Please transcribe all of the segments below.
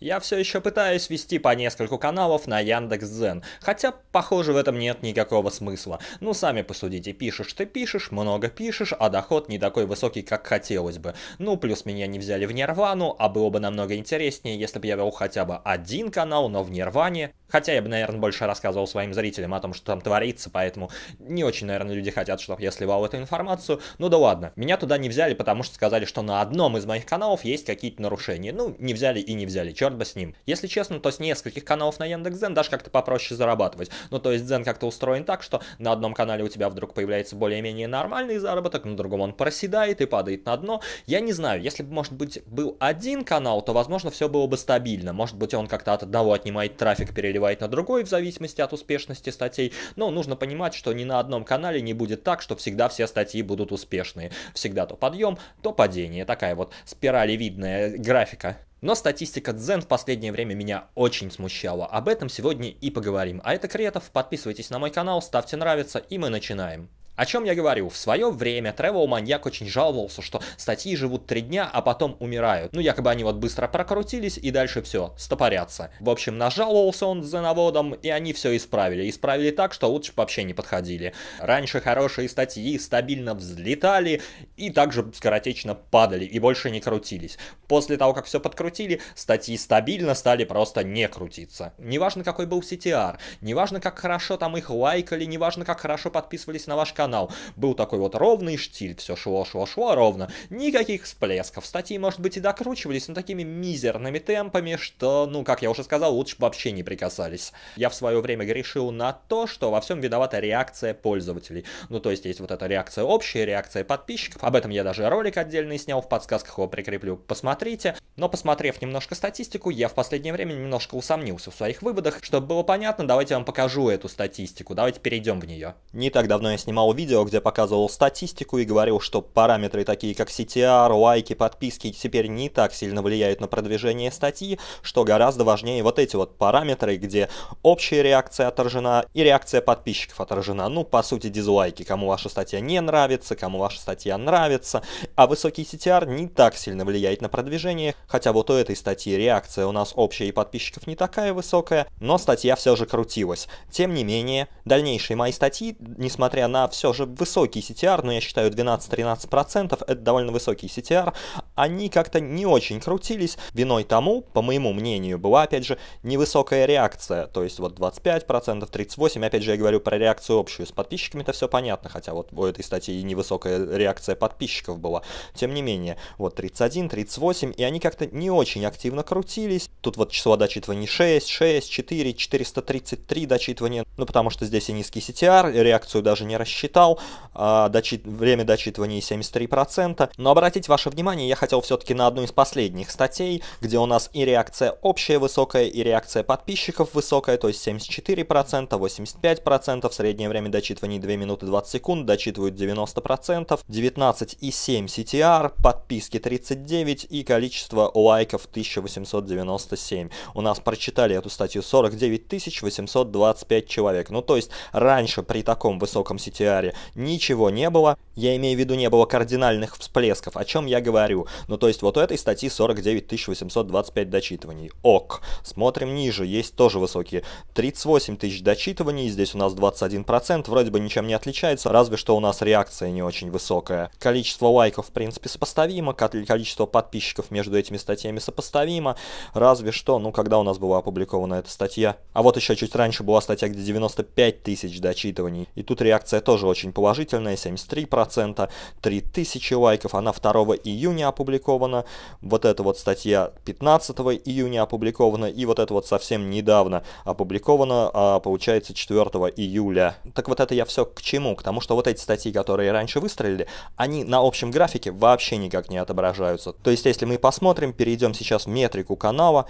Я все еще пытаюсь вести по нескольку каналов на Яндекс.Зен, хотя, похоже, в этом нет никакого смысла. Ну, сами посудите, пишешь ты пишешь, много пишешь, а доход не такой высокий, как хотелось бы. Ну, плюс меня не взяли в Нирвану, а было бы намного интереснее, если бы я вел хотя бы один канал, но в Нирване. Хотя я бы, наверное, больше рассказывал своим зрителям о том, что там творится, поэтому не очень, наверное, люди хотят, чтобы я сливал эту информацию. Ну да ладно, меня туда не взяли, потому что сказали, что на одном из моих каналов есть какие-то нарушения. Ну, не взяли и не взяли, черт черт бы с ним. Если честно, то с нескольких каналов на Яндекс.Дзен даже как-то попроще зарабатывать. Ну, то есть Дзен как-то устроен так, что на одном канале у тебя вдруг появляется более-менее нормальный заработок, на другом он проседает и падает на дно. Я не знаю, если бы, может быть, был один канал, то, возможно, все было бы стабильно. Может быть, он как-то от одного отнимает трафик, переливает на другой в зависимости от успешности статей. Но нужно понимать, что ни на одном канале не будет так, что всегда все статьи будут успешные. Всегда то подъем, то падение. Такая вот спиралевидная графика. Но статистика Дзен в последнее время меня очень смущала. Об этом сегодня и поговорим. А это Кретов, подписывайтесь на мой канал, ставьте нравится и мы начинаем. О чем я говорю? В свое время Travel Маньяк очень жаловался, что статьи живут три дня, а потом умирают. Ну, якобы они вот быстро прокрутились и дальше все, стопорятся. В общем, нажаловался он за наводом, и они все исправили. Исправили так, что лучше вообще не подходили. Раньше хорошие статьи стабильно взлетали и также скоротечно падали и больше не крутились. После того, как все подкрутили, статьи стабильно стали просто не крутиться. Неважно, какой был CTR, неважно, как хорошо там их лайкали, неважно, как хорошо подписывались на ваш канал, канал. Был такой вот ровный штиль, все шло-шло-шло ровно. Никаких всплесков. Статьи, может быть, и докручивались, но такими мизерными темпами, что, ну, как я уже сказал, лучше бы вообще не прикасались. Я в свое время грешил на то, что во всем виновата реакция пользователей. Ну, то есть есть вот эта реакция общая, реакция подписчиков. Об этом я даже ролик отдельный снял, в подсказках его прикреплю, посмотрите. Но посмотрев немножко статистику, я в последнее время немножко усомнился в своих выводах. Чтобы было понятно, давайте я вам покажу эту статистику, давайте перейдем в нее. Не так давно я снимал видео, где показывал статистику и говорил, что параметры такие как CTR, лайки, подписки теперь не так сильно влияют на продвижение статьи, что гораздо важнее вот эти вот параметры, где общая реакция отражена и реакция подписчиков отражена. Ну, по сути, дизлайки, кому ваша статья не нравится, кому ваша статья нравится. А высокий CTR не так сильно влияет на продвижение, хотя вот у этой статьи реакция у нас общая и подписчиков не такая высокая, но статья все же крутилась. Тем не менее, дальнейшие мои статьи, несмотря на все все же высокий CTR, но я считаю 12-13% это довольно высокий CTR, они как-то не очень крутились. Виной тому, по моему мнению, была, опять же, невысокая реакция, то есть вот 25%, 38%, опять же, я говорю про реакцию общую, с подписчиками это все понятно, хотя вот у этой статьи и невысокая реакция подписчиков была. Тем не менее, вот 31, 38, и они как-то не очень активно крутились. Тут вот число дочитываний 6, 6, 4, 433 дочитывания, ну потому что здесь и низкий CTR, реакцию даже не рассчитал, прочитал, а, дочит... время дочитывания 73%. Но обратить ваше внимание я хотел все-таки на одну из последних статей, где у нас и реакция общая высокая, и реакция подписчиков высокая, то есть 74%, 85%, среднее время дочитывания 2 минуты 20 секунд, дочитывают 90%, 19,7 CTR, подписки 39 и количество лайков 1897. У нас прочитали эту статью 49 825 человек. Ну то есть раньше при таком высоком CTR делали. Ничего не было, я имею в виду не было кардинальных всплесков, о чем я говорю. Ну то есть вот у этой статьи 49 825 дочитываний. Ок. Смотрим ниже, есть тоже высокие. 38 тысяч дочитываний, здесь у нас 21%, вроде бы ничем не отличается, разве что у нас реакция не очень высокая. Количество лайков в принципе сопоставимо, количество подписчиков между этими статьями сопоставимо, разве что, ну когда у нас была опубликована эта статья. А вот еще чуть раньше была статья, где 95 тысяч дочитываний, и тут реакция тоже очень положительная, 73%, 3000 лайков. Она 2 июня опубликована, вот эта вот статья 15 июня опубликована, и вот эта вот совсем недавно опубликована, получается, 4 июля. Так вот это я все к чему? К тому, что вот эти статьи, которые раньше выстрелили, они на общем графике вообще никак не отображаются. То есть, если мы посмотрим, перейдем сейчас в метрику канала,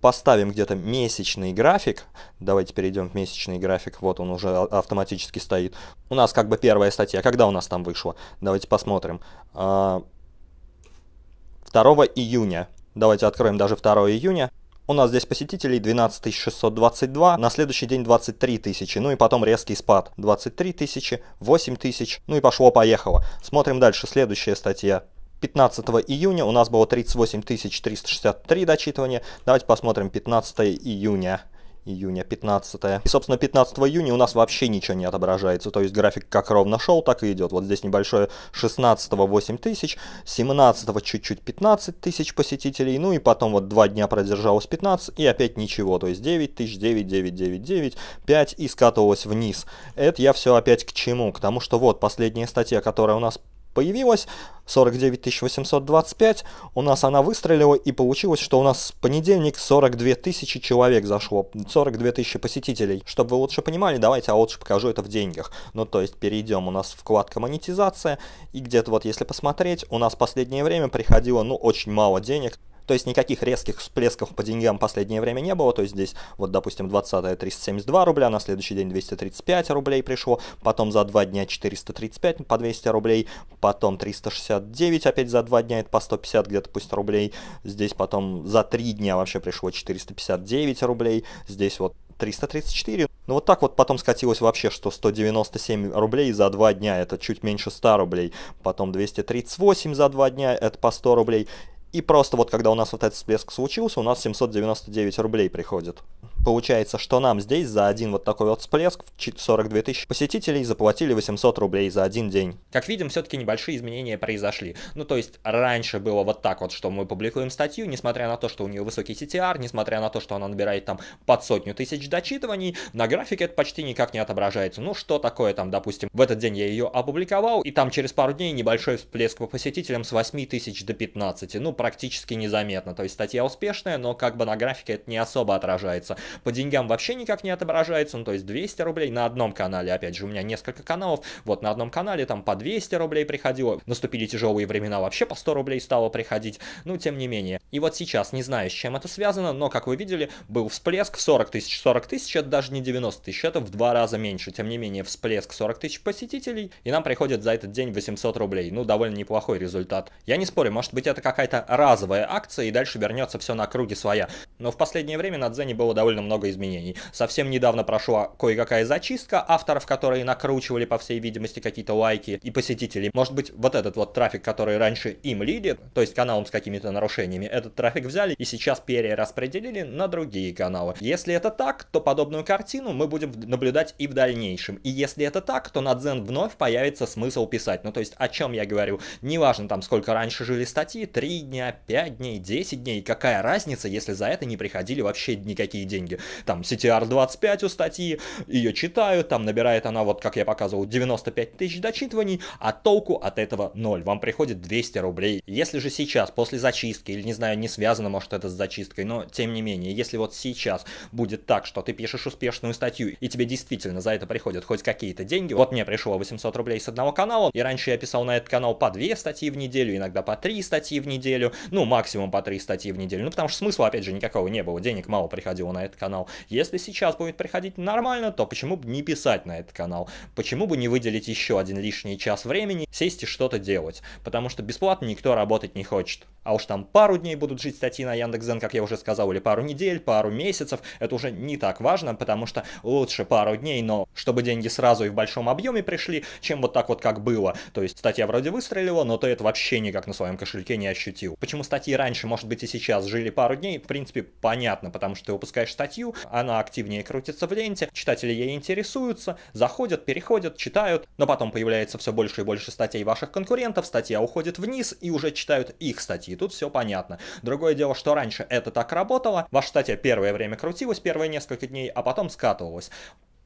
поставим где-то месячный график, давайте перейдем в месячный график, вот он уже а, автоматически стоит. У нас как бы первая статья, когда у нас там вышла? Давайте посмотрим. 2 а, июня, давайте откроем даже 2 июня. У нас здесь посетителей 12 622, на следующий день 23 тысячи, ну и потом резкий спад. 23 тысячи, 8 тысяч, ну и пошло-поехало. Смотрим дальше, следующая статья. 15 июня у нас было 38 363 дочитывания. Давайте посмотрим 15 июня июня 15. И, собственно, 15 июня у нас вообще ничего не отображается, то есть график как ровно шел, так и идет. Вот здесь небольшое 16 8 тысяч, 17 чуть-чуть 15 тысяч посетителей, ну и потом вот два дня продержалось 15 и опять ничего, то есть 9 тысяч, 9, 9, 9, 9, 5 и скатывалось вниз. Это я все опять к чему? К тому, что вот последняя статья, которая у нас появилась, 49 825, у нас она выстрелила, и получилось, что у нас в понедельник 42 тысячи человек зашло, 42 тысячи посетителей. Чтобы вы лучше понимали, давайте я а лучше покажу это в деньгах. Ну, то есть, перейдем, у нас вкладка монетизация, и где-то вот, если посмотреть, у нас в последнее время приходило, ну, очень мало денег. То есть никаких резких всплесков по деньгам в последнее время не было. То есть здесь, вот, допустим, 20 372 рубля, на следующий день 235 рублей пришло, потом за 2 дня 435 по 200 рублей, потом 369 опять за 2 дня, это по 150 где-то пусть рублей. Здесь потом за 3 дня вообще пришло 459 рублей. Здесь вот 334. Ну вот так вот потом скатилось вообще, что 197 рублей за 2 дня, это чуть меньше 100 рублей. Потом 238 за 2 дня, это по 100 рублей. И просто вот когда у нас вот этот всплеск случился, у нас 799 рублей приходит. Получается, что нам здесь за один вот такой вот всплеск в 42 тысячи посетителей заплатили 800 рублей за один день. Как видим, все-таки небольшие изменения произошли. Ну, то есть, раньше было вот так вот, что мы публикуем статью, несмотря на то, что у нее высокий CTR, несмотря на то, что она набирает там под сотню тысяч дочитываний, на графике это почти никак не отображается. Ну, что такое там, допустим, в этот день я ее опубликовал, и там через пару дней небольшой всплеск по посетителям с 8 тысяч до 15, ну, практически незаметно. То есть, статья успешная, но как бы на графике это не особо отражается по деньгам вообще никак не отображается, ну то есть 200 рублей на одном канале, опять же, у меня несколько каналов, вот на одном канале там по 200 рублей приходило, наступили тяжелые времена, вообще по 100 рублей стало приходить, ну тем не менее. И вот сейчас, не знаю, с чем это связано, но как вы видели, был всплеск в 40 тысяч, 40 тысяч это даже не 90 тысяч, это в два раза меньше, тем не менее всплеск 40 тысяч посетителей, и нам приходит за этот день 800 рублей, ну довольно неплохой результат. Я не спорю, может быть это какая-то разовая акция, и дальше вернется все на круги своя, но в последнее время на Дзене было довольно много изменений. Совсем недавно прошла кое-какая зачистка авторов, которые накручивали, по всей видимости, какие-то лайки и посетителей. Может быть, вот этот вот трафик, который раньше им лили, то есть каналом с какими-то нарушениями, этот трафик взяли и сейчас перераспределили на другие каналы. Если это так, то подобную картину мы будем наблюдать и в дальнейшем. И если это так, то на Дзен вновь появится смысл писать. Ну, то есть, о чем я говорю? Неважно там, сколько раньше жили статьи, 3 дня, 5 дней, 10 дней, какая разница, если за это не приходили вообще никакие деньги книги. Там CTR25 у статьи, ее читают, там набирает она, вот как я показывал, 95 тысяч дочитываний, а толку от этого ноль. Вам приходит 200 рублей. Если же сейчас, после зачистки, или не знаю, не связано, может, это с зачисткой, но тем не менее, если вот сейчас будет так, что ты пишешь успешную статью, и тебе действительно за это приходят хоть какие-то деньги, вот мне пришло 800 рублей с одного канала, и раньше я писал на этот канал по 2 статьи в неделю, иногда по 3 статьи в неделю, ну, максимум по 3 статьи в неделю, ну, потому что смысла, опять же, никакого не было, денег мало приходило на этот этот канал. Если сейчас будет приходить нормально, то почему бы не писать на этот канал? Почему бы не выделить еще один лишний час времени, сесть и что-то делать? Потому что бесплатно никто работать не хочет. А уж там пару дней будут жить статьи на Яндекс.Зен, как я уже сказал, или пару недель, пару месяцев, это уже не так важно, потому что лучше пару дней, но чтобы деньги сразу и в большом объеме пришли, чем вот так вот как было. То есть статья вроде выстрелила, но ты это вообще никак на своем кошельке не ощутил. Почему статьи раньше, может быть, и сейчас жили пару дней, в принципе, понятно, потому что ты выпускаешь статью, статью, она активнее крутится в ленте, читатели ей интересуются, заходят, переходят, читают, но потом появляется все больше и больше статей ваших конкурентов, статья уходит вниз и уже читают их статьи, тут все понятно. Другое дело, что раньше это так работало, ваша статья первое время крутилась, первые несколько дней, а потом скатывалась.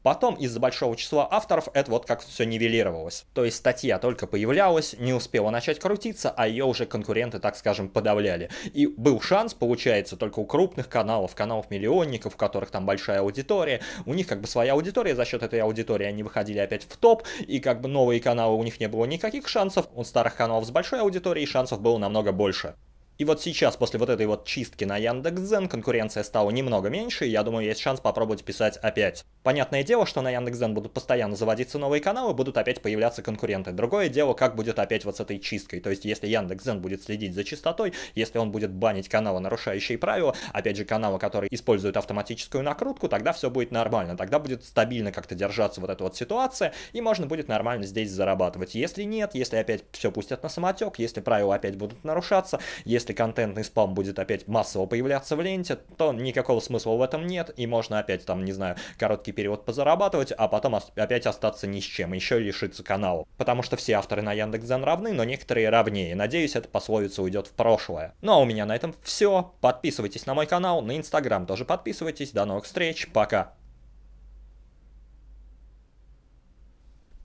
Потом из-за большого числа авторов это вот как все нивелировалось. То есть статья только появлялась, не успела начать крутиться, а ее уже конкуренты, так скажем, подавляли. И был шанс, получается, только у крупных каналов, каналов-миллионников, у которых там большая аудитория. У них как бы своя аудитория, за счет этой аудитории они выходили опять в топ, и как бы новые каналы у них не было никаких шансов. У старых каналов с большой аудиторией шансов было намного больше. И вот сейчас, после вот этой вот чистки на Яндекс.Зен конкуренция стала немного меньше, и я думаю, есть шанс попробовать писать опять. Понятное дело, что на Яндекс.Зен будут постоянно заводиться новые каналы, будут опять появляться конкуренты. Другое дело, как будет опять вот с этой чисткой. То есть, если Яндекс.Зен будет следить за чистотой, если он будет банить каналы, нарушающие правила, опять же, каналы, которые используют автоматическую накрутку, тогда все будет нормально. Тогда будет стабильно как-то держаться вот эта вот ситуация, и можно будет нормально здесь зарабатывать. Если нет, если опять все пустят на самотек, если правила опять будут нарушаться, если если контентный спам будет опять массово появляться в ленте, то никакого смысла в этом нет, и можно опять там, не знаю, короткий период позарабатывать, а потом опять остаться ни с чем, еще лишиться канала. Потому что все авторы на Яндекс.Дзен равны, но некоторые равнее. Надеюсь, эта пословица уйдет в прошлое. Ну а у меня на этом все. Подписывайтесь на мой канал, на Инстаграм тоже подписывайтесь. До новых встреч, пока!